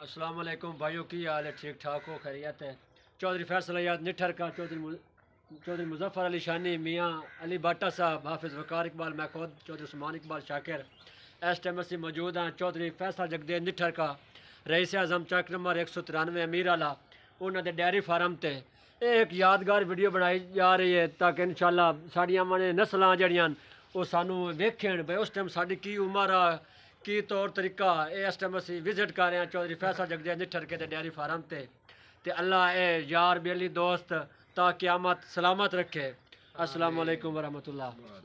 असलम भाइयों की हाल है ठीक ठाक हो खैरियत है चौधरी फैसल याद निठर का चौधरी चौधरी मुजफ़र अली शानी मियाँ अली भट्टा साहब हाफिज़ वकार इकबाल महखोद चौधरी उस्मान इकबाल शाकिर एस टाइम एस मौजूद हैं चौधरी फैसल जगदेव निठर का रईस अजम चक नंबर एक सौ तिरानवे अमीर आला उन्होंने डेयरी फार्म से एक यादगार वीडियो बनाई जा रही है ताकि इन शाला साड़िया मन नस्ल जड़िया वो सानू वेखेन भाई उस टाइम साड़ी की उम्र आ ਕੀ ਤੌਰ ਤਰੀਕਾ ਇਹ ਇਸ ਟਾਈਮ ਅਸੀਂ ਵਿਜ਼ਿਟ ਕਰ ਰਹੇ ਹਾਂ ਚੌਧਰੀ ਫੈਸਲ ਜਗਦਿਆ ਨਿੱਠਰ ਕੇ ਤੇ ਡੈਰੀ ਫਾਰਮ ਤੇ ਤੇ ਅੱਲਾ ਇਹ ਯਾਰ ਬੇਲੀ ਦੋਸਤ ਤਾਂ ਕਿਆਮਤ ਸਲਾਮਤ ਰੱਖੇ ਅਸਲਾਮ ਅਲੈਕੁਮ ਵਰਹਮਤੁਲਲਾ